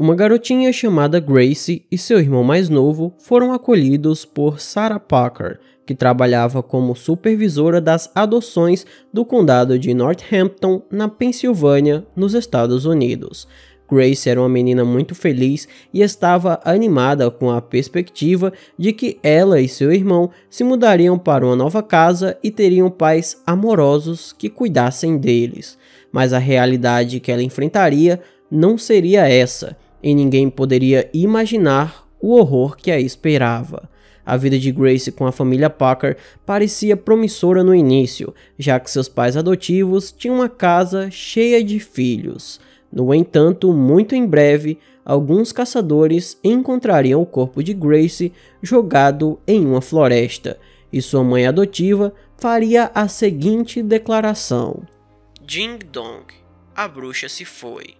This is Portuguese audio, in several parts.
Uma garotinha chamada Gracie e seu irmão mais novo foram acolhidos por Sarah Parker, que trabalhava como supervisora das adoções do condado de Northampton, na Pensilvânia, nos Estados Unidos. Grace era uma menina muito feliz e estava animada com a perspectiva de que ela e seu irmão se mudariam para uma nova casa e teriam pais amorosos que cuidassem deles. Mas a realidade que ela enfrentaria não seria essa e ninguém poderia imaginar o horror que a esperava. A vida de Grace com a família Parker parecia promissora no início, já que seus pais adotivos tinham uma casa cheia de filhos. No entanto, muito em breve, alguns caçadores encontrariam o corpo de Grace jogado em uma floresta, e sua mãe adotiva faria a seguinte declaração: Ding Dong, a bruxa se foi.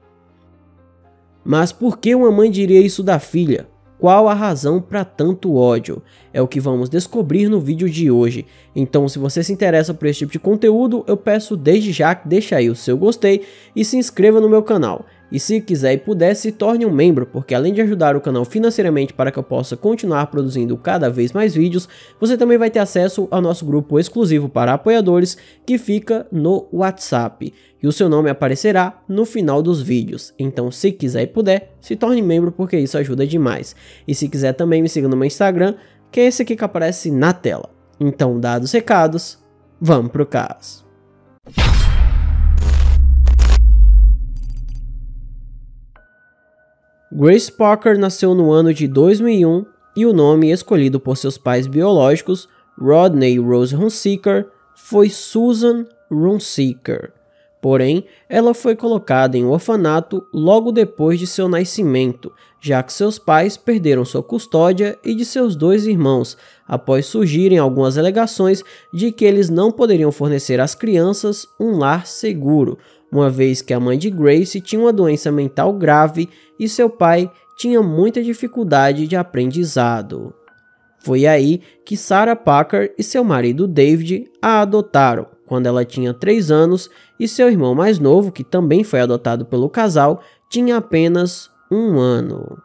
Mas por que uma mãe diria isso da filha? Qual a razão para tanto ódio? É o que vamos descobrir no vídeo de hoje. Então, se você se interessa por esse tipo de conteúdo, eu peço desde já que deixe aí o seu gostei e se inscreva no meu canal. E se quiser e puder, se torne um membro, porque além de ajudar o canal financeiramente para que eu possa continuar produzindo cada vez mais vídeos, você também vai ter acesso ao nosso grupo exclusivo para apoiadores, que fica no WhatsApp, e o seu nome aparecerá no final dos vídeos. Então se quiser e puder, se torne membro, porque isso ajuda demais. E se quiser também me siga no meu Instagram, que é esse aqui que aparece na tela. Então dados recados, vamos pro caso. Grace Parker nasceu no ano de 2001 e o nome escolhido por seus pais biológicos, Rodney Rose Runseeker, foi Susan Runseeker. Porém, ela foi colocada em um orfanato logo depois de seu nascimento, já que seus pais perderam sua custódia e de seus dois irmãos, após surgirem algumas alegações de que eles não poderiam fornecer às crianças um lar seguro, uma vez que a mãe de Grace tinha uma doença mental grave e seu pai tinha muita dificuldade de aprendizado. Foi aí que Sarah Packer e seu marido David a adotaram, quando ela tinha 3 anos, e seu irmão mais novo, que também foi adotado pelo casal, tinha apenas um ano.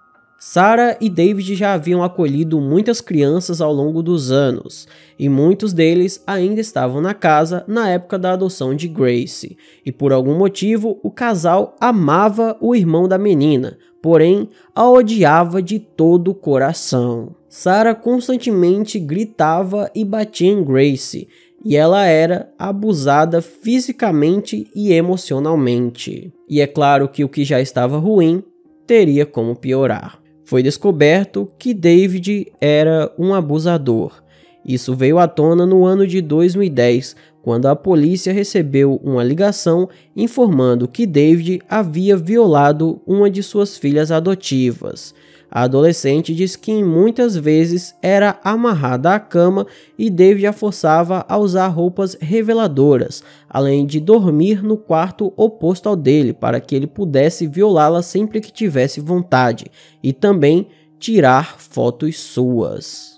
Sarah e David já haviam acolhido muitas crianças ao longo dos anos, e muitos deles ainda estavam na casa na época da adoção de Grace, e por algum motivo o casal amava o irmão da menina, porém a odiava de todo o coração. Sarah constantemente gritava e batia em Grace, e ela era abusada fisicamente e emocionalmente. E é claro que o que já estava ruim teria como piorar. Foi descoberto que David era um abusador. Isso veio à tona no ano de 2010, quando a polícia recebeu uma ligação informando que David havia violado uma de suas filhas adotivas. A adolescente diz que muitas vezes era amarrada à cama e David a forçava a usar roupas reveladoras, além de dormir no quarto oposto ao dele para que ele pudesse violá-la sempre que tivesse vontade e também tirar fotos suas.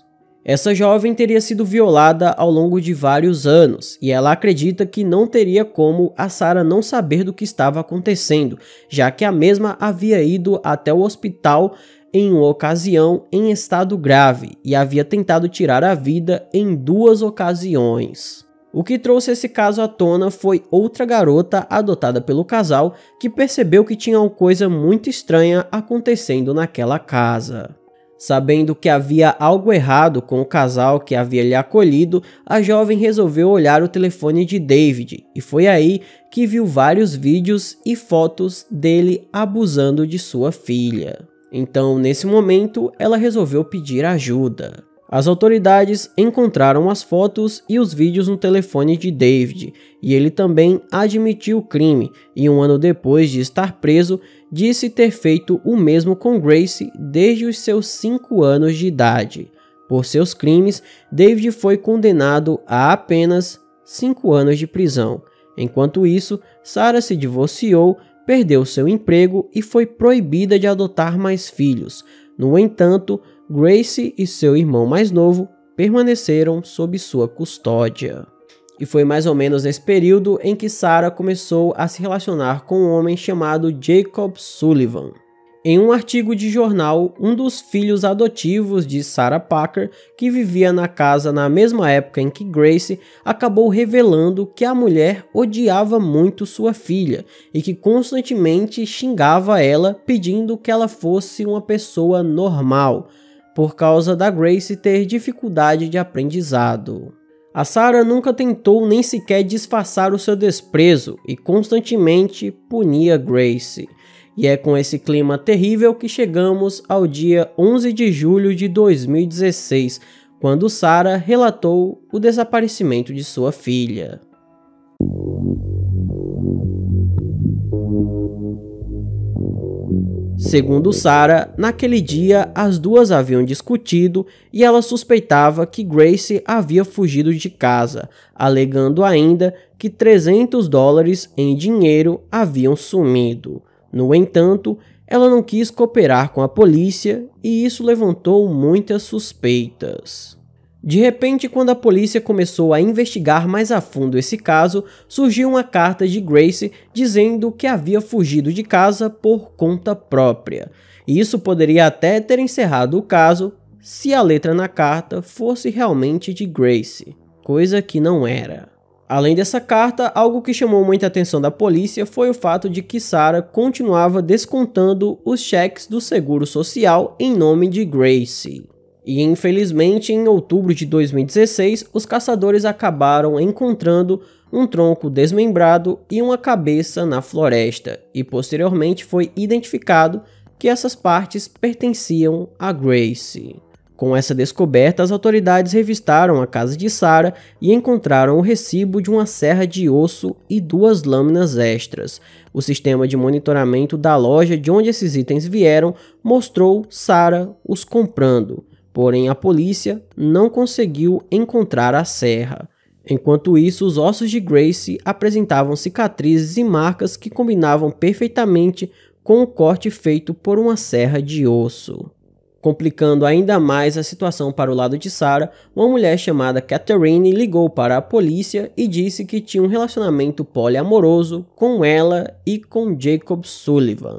Essa jovem teria sido violada ao longo de vários anos, e ela acredita que não teria como a Sara não saber do que estava acontecendo, já que a mesma havia ido até o hospital em uma ocasião em estado grave e havia tentado tirar a vida em duas ocasiões. O que trouxe esse caso à tona foi outra garota adotada pelo casal que percebeu que tinha uma coisa muito estranha acontecendo naquela casa. Sabendo que havia algo errado com o casal que havia lhe acolhido, a jovem resolveu olhar o telefone de David e foi aí que viu vários vídeos e fotos dele abusando de sua filha. Então, nesse momento, ela resolveu pedir ajuda. As autoridades encontraram as fotos e os vídeos no telefone de David, e ele também admitiu o crime, e um ano depois de estar preso, disse ter feito o mesmo com Grace desde os seus 5 anos de idade. Por seus crimes, David foi condenado a apenas 5 anos de prisão. Enquanto isso, Sarah se divorciou perdeu seu emprego e foi proibida de adotar mais filhos. No entanto, Grace e seu irmão mais novo permaneceram sob sua custódia. E foi mais ou menos nesse período em que Sarah começou a se relacionar com um homem chamado Jacob Sullivan. Em um artigo de jornal, um dos filhos adotivos de Sarah Packer, que vivia na casa na mesma época em que Grace, acabou revelando que a mulher odiava muito sua filha e que constantemente xingava ela pedindo que ela fosse uma pessoa normal, por causa da Grace ter dificuldade de aprendizado. A Sarah nunca tentou nem sequer disfarçar o seu desprezo e constantemente punia Grace. E é com esse clima terrível que chegamos ao dia 11 de julho de 2016, quando Sara relatou o desaparecimento de sua filha. Segundo Sara, naquele dia as duas haviam discutido e ela suspeitava que Grace havia fugido de casa, alegando ainda que 300 dólares em dinheiro haviam sumido. No entanto, ela não quis cooperar com a polícia e isso levantou muitas suspeitas. De repente, quando a polícia começou a investigar mais a fundo esse caso, surgiu uma carta de Grace dizendo que havia fugido de casa por conta própria. E isso poderia até ter encerrado o caso se a letra na carta fosse realmente de Grace, coisa que não era. Além dessa carta, algo que chamou muita atenção da polícia foi o fato de que Sarah continuava descontando os cheques do seguro social em nome de Gracie. E infelizmente, em outubro de 2016, os caçadores acabaram encontrando um tronco desmembrado e uma cabeça na floresta, e posteriormente foi identificado que essas partes pertenciam a Gracie. Com essa descoberta, as autoridades revistaram a casa de Sara e encontraram o recibo de uma serra de osso e duas lâminas extras. O sistema de monitoramento da loja de onde esses itens vieram mostrou Sara os comprando, porém a polícia não conseguiu encontrar a serra. Enquanto isso, os ossos de Grace apresentavam cicatrizes e marcas que combinavam perfeitamente com o corte feito por uma serra de osso. Complicando ainda mais a situação para o lado de Sarah, uma mulher chamada Catherine ligou para a polícia e disse que tinha um relacionamento poliamoroso com ela e com Jacob Sullivan.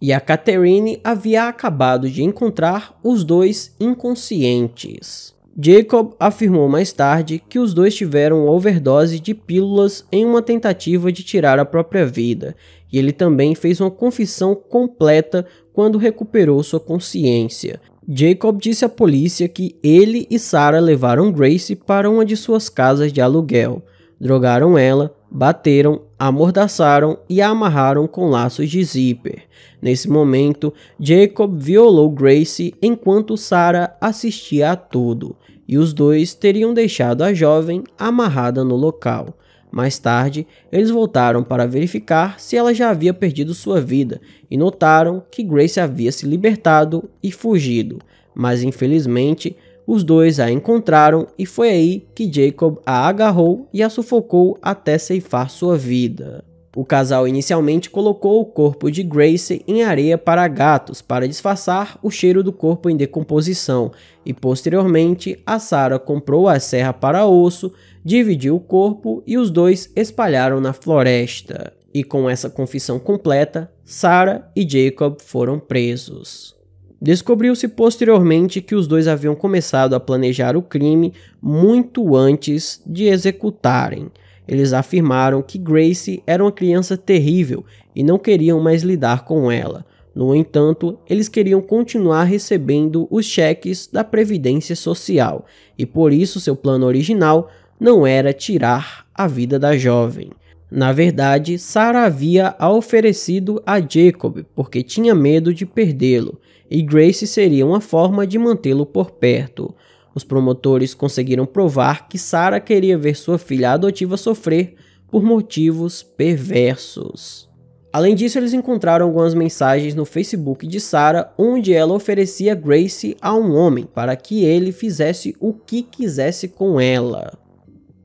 E a Catherine havia acabado de encontrar os dois inconscientes. Jacob afirmou mais tarde que os dois tiveram overdose de pílulas em uma tentativa de tirar a própria vida e ele também fez uma confissão completa quando recuperou sua consciência. Jacob disse à polícia que ele e Sarah levaram Grace para uma de suas casas de aluguel, drogaram ela, bateram, amordaçaram e a amarraram com laços de zíper. Nesse momento, Jacob violou Grace enquanto Sarah assistia a tudo, e os dois teriam deixado a jovem amarrada no local. Mais tarde, eles voltaram para verificar se ela já havia perdido sua vida e notaram que Grace havia se libertado e fugido, mas infelizmente os dois a encontraram e foi aí que Jacob a agarrou e a sufocou até ceifar sua vida. O casal inicialmente colocou o corpo de Grace em areia para gatos para disfarçar o cheiro do corpo em decomposição, e posteriormente a Sarah comprou a serra para osso dividiu o corpo e os dois espalharam na floresta. E com essa confissão completa, Sarah e Jacob foram presos. Descobriu-se posteriormente que os dois haviam começado a planejar o crime muito antes de executarem. Eles afirmaram que Grace era uma criança terrível e não queriam mais lidar com ela. No entanto, eles queriam continuar recebendo os cheques da Previdência Social, e por isso seu plano original não era tirar a vida da jovem. Na verdade, Sara havia a oferecido a Jacob porque tinha medo de perdê-lo, e Grace seria uma forma de mantê-lo por perto. Os promotores conseguiram provar que Sara queria ver sua filha adotiva sofrer por motivos perversos. Além disso, eles encontraram algumas mensagens no Facebook de Sara onde ela oferecia Grace a um homem para que ele fizesse o que quisesse com ela.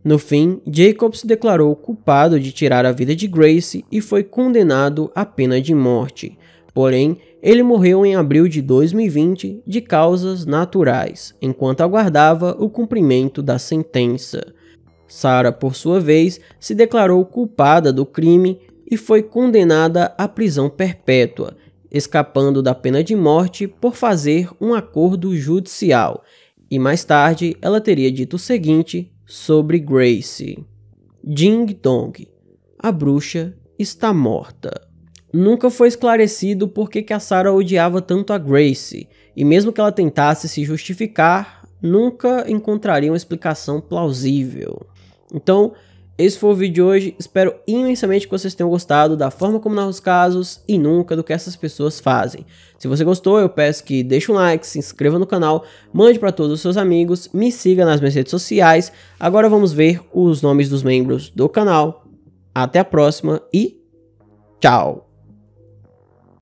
No fim, Jacob se declarou culpado de tirar a vida de Grace e foi condenado à pena de morte. Porém, ele morreu em abril de 2020 de causas naturais, enquanto aguardava o cumprimento da sentença. Sarah, por sua vez, se declarou culpada do crime e foi condenada à prisão perpétua, escapando da pena de morte por fazer um acordo judicial. E mais tarde, ela teria dito o seguinte sobre Grace. Ding Dong, a bruxa está morta. Nunca foi esclarecido por que, a Sarah odiava tanto a Grace, e mesmo que ela tentasse se justificar, nunca encontraria uma explicação plausível. Então, esse foi o vídeo de hoje, espero imensamente que vocês tenham gostado da forma como narro os casos e nunca do que essas pessoas fazem. Se você gostou, eu peço que deixe um like, se inscreva no canal, mande para todos os seus amigos, me siga nas minhas redes sociais. Agora vamos ver os nomes dos membros do canal. Até a próxima e tchau!